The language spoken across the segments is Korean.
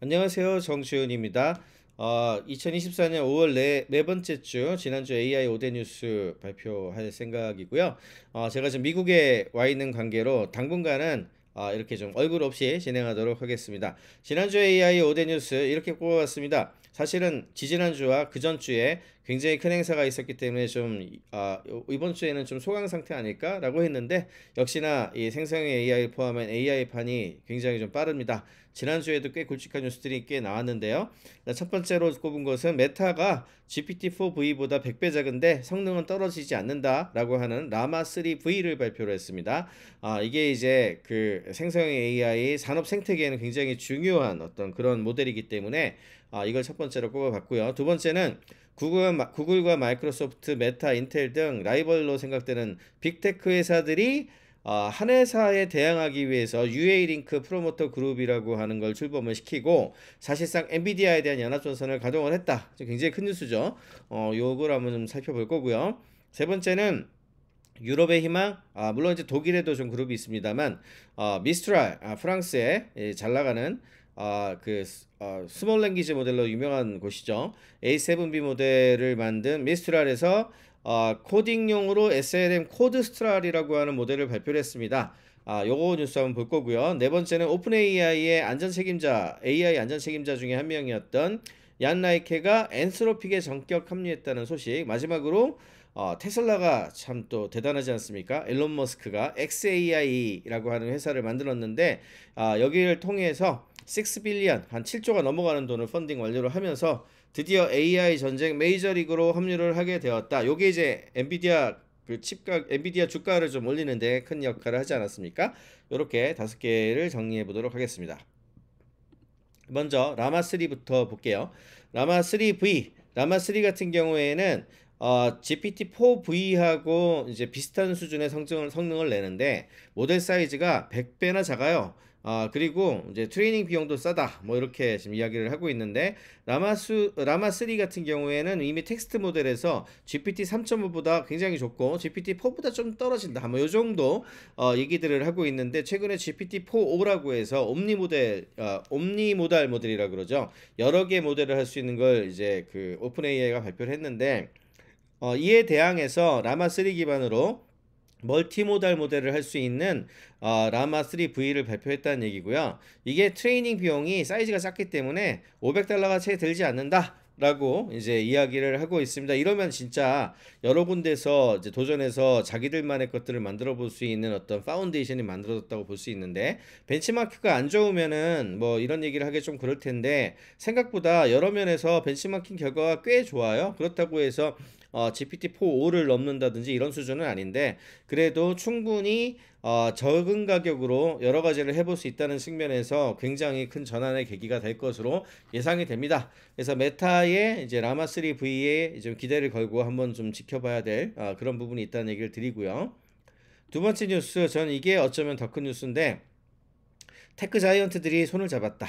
안녕하세요. 정지훈입니다. 어, 2024년 5월 네, 네 번째 주 지난주 AI 오대 뉴스 발표할 생각이고요. 어, 제가 지금 미국에 와 있는 관계로 당분간은 어, 이렇게 좀 얼굴 없이 진행하도록 하겠습니다. 지난주 AI 오대 뉴스 이렇게 뽑아봤습니다. 사실은 지지난주와 그전주에 굉장히 큰 행사가 있었기 때문에 좀 아, 이번 주에는 좀 소강 상태 아닐까라고 했는데 역시나 이 생성형 AI 포함한 AI판이 굉장히 좀 빠릅니다. 지난주에도 꽤 굵직한 뉴스들이 꽤 나왔는데요. 네, 첫 번째로 꼽은 것은 메타가 GPT-4V보다 100배 작은데 성능은 떨어지지 않는다라고 하는 라마 3V를 발표를 했습니다. 아, 이게 이제 그 생성형 AI 산업 생태계에는 굉장히 중요한 어떤 그런 모델이기 때문에 아, 이걸 첫 번째로 꼽아봤고요. 두 번째는 구글, 구글과 마이크로소프트, 메타, 인텔 등 라이벌로 생각되는 빅테크 회사들이 어, 한 회사에 대항하기 위해서 UA링크 프로모터 그룹이라고 하는 걸 출범을 시키고 사실상 엔비디아에 대한 연합전선을 가동을 했다. 굉장히 큰 뉴스죠. 어, 요걸 한번 좀 살펴볼 거고요. 세 번째는 유럽의 희망, 아, 물론 이제 독일에도 좀 그룹이 있습니다만, 어, 미스트랄, 아, 프랑스에 예, 잘 나가는 아, 그 어, 스몰 랭귀지 모델로 유명한 곳이죠. A7B 모델을 만든 미스트랄에서 어, 코딩용으로 SLM 코드 스트랄이라고 하는 모델을 발표를 했습니다. 아, 요거 뉴스 한번 볼 거고요. 네 번째는 오픈 AI의 안전 책임자, AI 안전 책임자 중에 한 명이었던 얀 라이케가 엔스로픽에 전격 합류했다는 소식. 마지막으로 어, 테슬라가 참 또 대단하지 않습니까? 앨런 머스크가 XAI라고 하는 회사를 만들었는데 어, 여기를 통해서 6 빌리언 한 7조가 넘어가는 돈을 펀딩 완료를 하면서 드디어 AI 전쟁 메이저리그로 합류를 하게 되었다. 요게 이제 엔비디아 그 칩가 엔비디아 주가를 좀 올리는데 큰 역할을 하지 않았습니까? 요렇게 다섯 개를 정리해 보도록 하겠습니다. 먼저 라마3부터 볼게요. 라마3V 라마3 같은 경우에는 어, GPT-4V하고 이제 비슷한 수준의 성능을, 성능을 내는데 모델 사이즈가 100배나 작아요. 아, 그리고 이제 트레이닝 비용도 싸다. 뭐 이렇게 지금 이야기를 하고 있는데 라마스 라마 3 같은 경우에는 이미 텍스트 모델에서 GPT 3.5보다 굉장히 좋고 GPT 4보다 좀 떨어진다. 뭐요 정도 어, 얘기들을 하고 있는데 최근에 GPT 4 5라고 해서 옴니 모델 어, 옴니 모달 모델이라 그러죠. 여러 개 모델을 할 수 있는 걸 이제 그 오픈 AI가 발표를 했는데 어, 이에 대항해서 라마3 기반으로 멀티모달 모델을 할 수 있는 어, 라마3V를 발표했다는 얘기고요. 이게 트레이닝 비용이 사이즈가 작기 때문에 500달러가 채 들지 않는다. 라고 이제 이야기를 하고 있습니다. 이러면 진짜 여러 군데서 이제 도전해서 자기들만의 것들을 만들어 볼 수 있는 어떤 파운데이션이 만들어졌다고 볼 수 있는데 벤치마킹이안 좋으면은 뭐 이런 얘기를 하기 좀 그럴 텐데 생각보다 여러 면에서 벤치마킹 결과가 꽤 좋아요. 그렇다고 해서 어, GPT-4.5를 넘는다든지 이런 수준은 아닌데 그래도 충분히 어, 적은 가격으로 여러 가지를 해볼 수 있다는 측면에서 굉장히 큰 전환의 계기가 될 것으로 예상이 됩니다. 그래서 메타의 이제 라마 3 V에 기대를 걸고 한번 좀 지켜봐야 될 어, 그런 부분이 있다는 얘기를 드리고요. 두 번째 뉴스, 전 이게 어쩌면 더 큰 뉴스인데 테크 자이언트들이 손을 잡았다.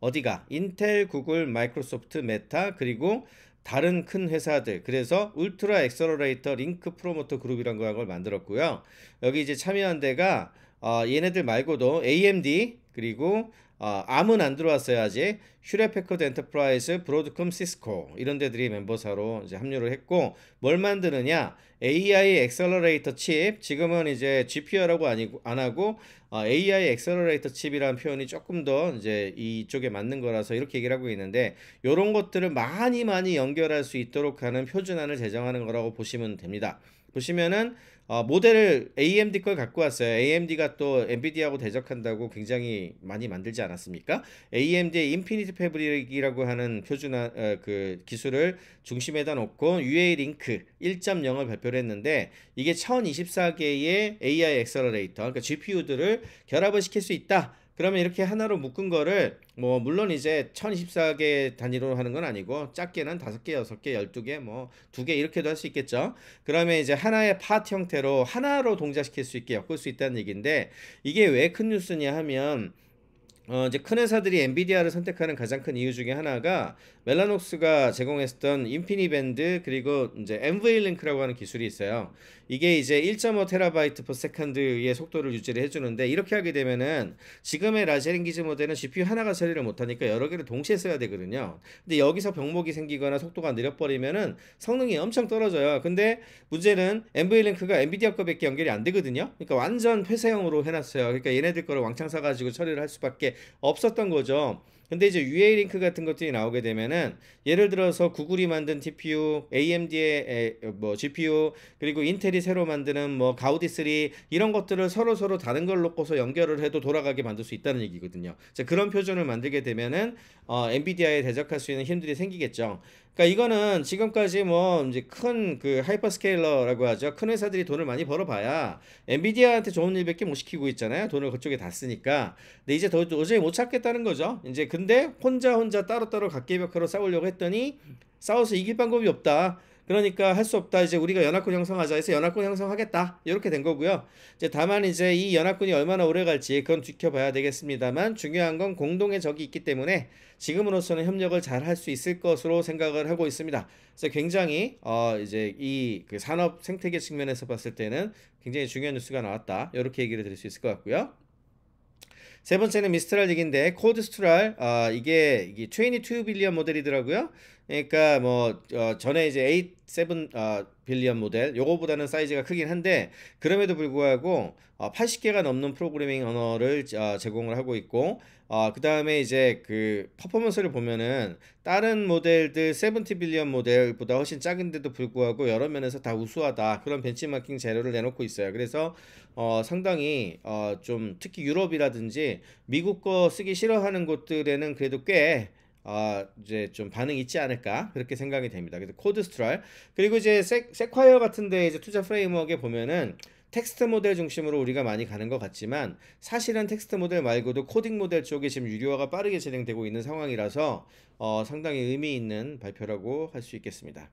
어디가 인텔, 구글, 마이크로소프트, 메타 그리고 다른 큰 회사들 그래서 울트라 엑셀러레이터 링크 프로모터 그룹이란 걸 만들었고요. 여기 이제 참여한 데가 어, 얘네들 말고도 AMD 그리고 아, 암은 안들어왔어야지직 슈레패커드 엔터프라이즈, 브로드컴, 시스코 이런 데들이 멤버사로 이제 합류를 했고 뭘 만드느냐? AI 엑셀러레이터 칩. 지금은 이제 GPU라고 아니고 안 하고 아, AI 엑셀러레이터 칩이라는 표현이 조금 더 이제 이쪽에 맞는 거라서 이렇게 얘기를 하고 있는데 이런 것들을 많이 많이 연결할 수 있도록 하는 표준안을 제정하는 거라고 보시면 됩니다. 보시면은 어, 모델을 AMD 걸 갖고 왔어요. AMD가 또 엔비디아하고 대적한다고 굉장히 많이 만들지 않았어요. 않았습니까? a m d 인피니티 패브릭이라고 하는 표준 어, 그 기술을 중심에다 놓고 UA 링크 1.0을 발표를 했는데 이게 1024개의 AI 엑셀러레이터 그러니까 GPU들을 결합을 시킬 수 있다. 그러면 이렇게 하나로 묶은 거를 뭐 물론 이제 1024개 단위로 하는 건 아니고 작게는 5개, 6개, 12개 뭐 2개 이렇게도 할 수 있겠죠. 그러면 이제 하나의 파트 형태로 하나로 동작시킬 수 있게 엮을 수 있다는 얘기인데 이게 왜 큰 뉴스냐 하면 어, 이제 큰 회사들이 엔비디아를 선택하는 가장 큰 이유 중에 하나가 멜라녹스가 제공했던 인피니밴드 그리고 이제 MV링크라고 하는 기술이 있어요. 이게 이제 1.5 테라바이트 퍼 세컨드의 속도를 유지를 해주는데 이렇게 하게 되면은 지금의 라제링 기즈 모델은 GPU 하나가 처리를 못하니까 여러 개를 동시에 써야 되거든요. 근데 여기서 병목이 생기거나 속도가 느려버리면은 성능이 엄청 떨어져요. 근데 문제는 NVLink 엔비디아거밖에 연결이 안 되거든요. 그러니까 완전 폐쇄형으로 해놨어요. 그러니까 얘네들 거를 왕창 사가지고 처리를 할 수밖에 없었던 거죠. 근데 이제 UA 링크 같은 것들이 나오게 되면은 예를 들어서 구글이 만든 TPU, AMD의 뭐 GPU 그리고 인텔이 새로 만드는 뭐 가우디 3 이런 것들을 서로 서로 다른 걸 놓고서 연결을 해도 돌아가게 만들 수 있다는 얘기거든요. 자, 그런 표준을 만들게 되면은 어, 엔비디아에 대적할 수 있는 힘들이 생기겠죠. 그러니까 이거는 지금까지 뭐 이제 큰 그 하이퍼스케일러라고 하죠. 큰 회사들이 돈을 많이 벌어봐야 엔비디아한테 좋은 일밖에 못 시키고 있잖아요. 돈을 그쪽에 다 쓰니까. 근데 이제 더 도저히 못 찾겠다는 거죠. 이제 근데 혼자 혼자 따로따로 각계벽화로 싸우려고 했더니 싸워서 이길 방법이 없다. 그러니까 할 수 없다. 이제 우리가 연합군 형성하자 해서 연합군 형성하겠다. 이렇게 된 거고요. 이제 다만 이제 이 연합군이 얼마나 오래 갈지 그건 지켜봐야 되겠습니다만 중요한 건 공동의 적이 있기 때문에 지금으로서는 협력을 잘 할 수 있을 것으로 생각을 하고 있습니다. 그래서 굉장히 어 이제 이그 산업 생태계 측면에서 봤을 때는 굉장히 중요한 뉴스가 나왔다. 이렇게 얘기를 드릴 수 있을 것 같고요. 세 번째는 미스트랄 얘기인데 코드 스트랄 아 이게 이게 트웨이니 투 빌리언 모델이더라고요. 그러니까 뭐 어, 전에 이제 8, 7 어, 빌리언 모델 요거보다는 사이즈가 크긴 한데 그럼에도 불구하고 어, 80개가 넘는 프로그래밍 언어를 어, 제공을 하고 있고 어, 그 다음에 이제 그 퍼포먼스를 보면은 다른 모델들 70 빌리언 모델보다 훨씬 작은데도 불구하고 여러 면에서 다 우수하다 그런 벤치마킹 재료를 내놓고 있어요. 그래서 어, 상당히 어, 좀 특히 유럽이라든지 미국 거 쓰기 싫어하는 곳들에는 그래도 꽤 아, 이제 좀 반응이 있지 않을까 그렇게 생각이 됩니다. 그래서 코드 스트랄 그리고 이제 세, 세콰이어 같은데 이제 투자 프레임워크에 보면은 텍스트 모델 중심으로 우리가 많이 가는 것 같지만 사실은 텍스트 모델 말고도 코딩 모델 쪽이 지금 유료화가 빠르게 진행되고 있는 상황이라서 어, 상당히 의미 있는 발표라고 할 수 있겠습니다.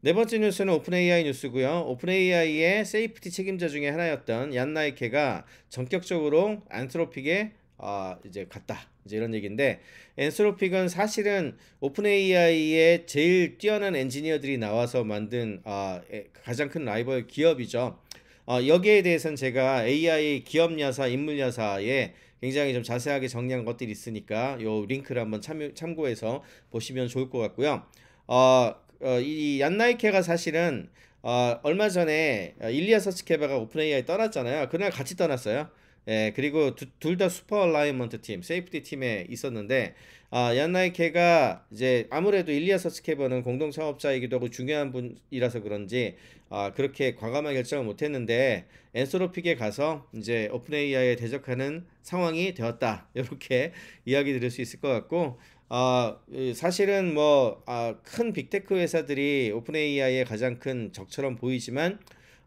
네 번째 뉴스는 오픈AI 뉴스고요. 오픈AI의 세이프티 책임자 중에 하나였던 얀 나이케가 전격적으로 안트로픽의 아, 이제 갔다. 이제 이런 얘기인데 엔스로픽은 사실은 오픈 AI의 제일 뛰어난 엔지니어들이 나와서 만든 아, 가장 큰 라이벌 기업이죠. 어, 여기에 대해서는 제가 AI 기업 야사, 인물 야사에 굉장히 좀 자세하게 정리한 것들이 있으니까 요 링크를 한번 참, 참고해서 보시면 좋을 것 같고요. 어, 어, 이 얀나이케가 사실은 어, 얼마 전에 어, 일리아 서치케바가 오픈 AI 떠났잖아요. 그날 같이 떠났어요. 예, 그리고 둘 다 슈퍼 얼라이먼트 팀, 세이프티 팀에 있었는데 아, 얀나이케가 이제 아무래도 일리아 서츠케버는 공동 사업자이기도 하고 중요한 분이라서 그런지 아, 그렇게 과감한 결정을 못 했는데 엔소로픽에 가서 이제 오픈 AI에 대적하는 상황이 되었다. 이렇게 이야기 드릴 수 있을 것 같고 아, 사실은 뭐, 아, 큰 빅테크 회사들이 오픈 AI의 가장 큰 적처럼 보이지만,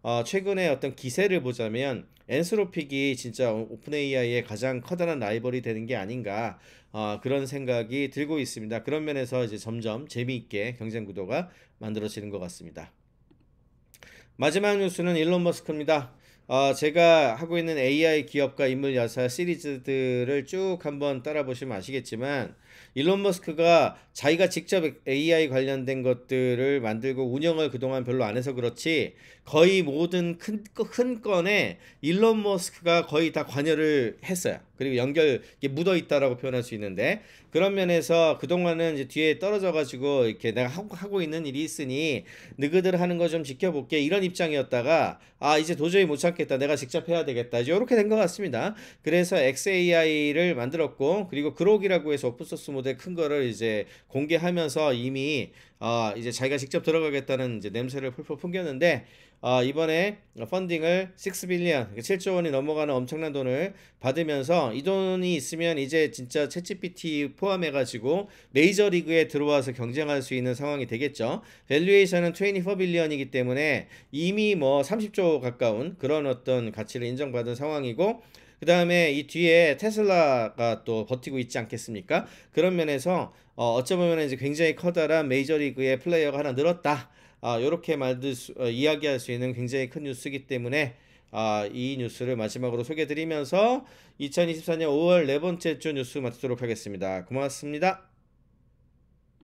어, 최근에 어떤 기세를 보자면, 엔스로픽이 진짜 오픈 AI의 가장 커다란 라이벌이 되는 게 아닌가 어, 그런 생각이 들고 있습니다. 그런 면에서 이제 점점 재미있게 경쟁 구도가 만들어지는 것 같습니다. 마지막 뉴스는 일론 머스크입니다. 어, 제가 하고 있는 AI 기업과 인물 여사 시리즈들을 쭉 한번 따라 보시면 아시겠지만 일론 머스크가 자기가 직접 AI 관련된 것들을 만들고 운영을 그동안 별로 안 해서 그렇지 거의 모든 큰, 큰 건에 일론 머스크가 거의 다 관여를 했어요. 그리고 연결 묻어 있다라고 표현할 수 있는데 그런 면에서 그동안은 이제 뒤에 떨어져 가지고 이렇게 내가 하고, 하고 있는 일이 있으니 너희들 하는 거 좀 지켜볼게 이런 입장이었다가 아 이제 도저히 못 참겠다 내가 직접 해야 되겠다 이렇게된 것 같습니다. 그래서 XAI를 만들었고 그리고 그록이라고 해서 오픈소스 크스 모델 큰 거를 이제 공개하면서 이미 어, 이제 자기가 직접 들어가겠다는 이제 냄새를 풀풀 풍겼는데 어, 이번에 펀딩을 6빌리언 7조 그러니까 원이 넘어가는 엄청난 돈을 받으면서 이 돈이 있으면 이제 진짜 채찌피티 포함해가지고 메이저리그에 들어와서 경쟁할 수 있는 상황이 되겠죠. 밸류에이션은 24빌리언이기 때문에 이미 뭐 30조 가까운 그런 어떤 가치를 인정받은 상황이고 그 다음에 이 뒤에 테슬라가 또 버티고 있지 않겠습니까? 그런 면에서 어, 어쩌면 이제 굉장히 커다란 메이저리그의 플레이어가 하나 늘었다. 이렇게 아, 만 어, 이야기할 수 있는 굉장히 큰 뉴스이기 때문에 아, 이 뉴스를 마지막으로 소개드리면서 2024년 5월 네 번째 주 뉴스 마치도록 하겠습니다. 고맙습니다.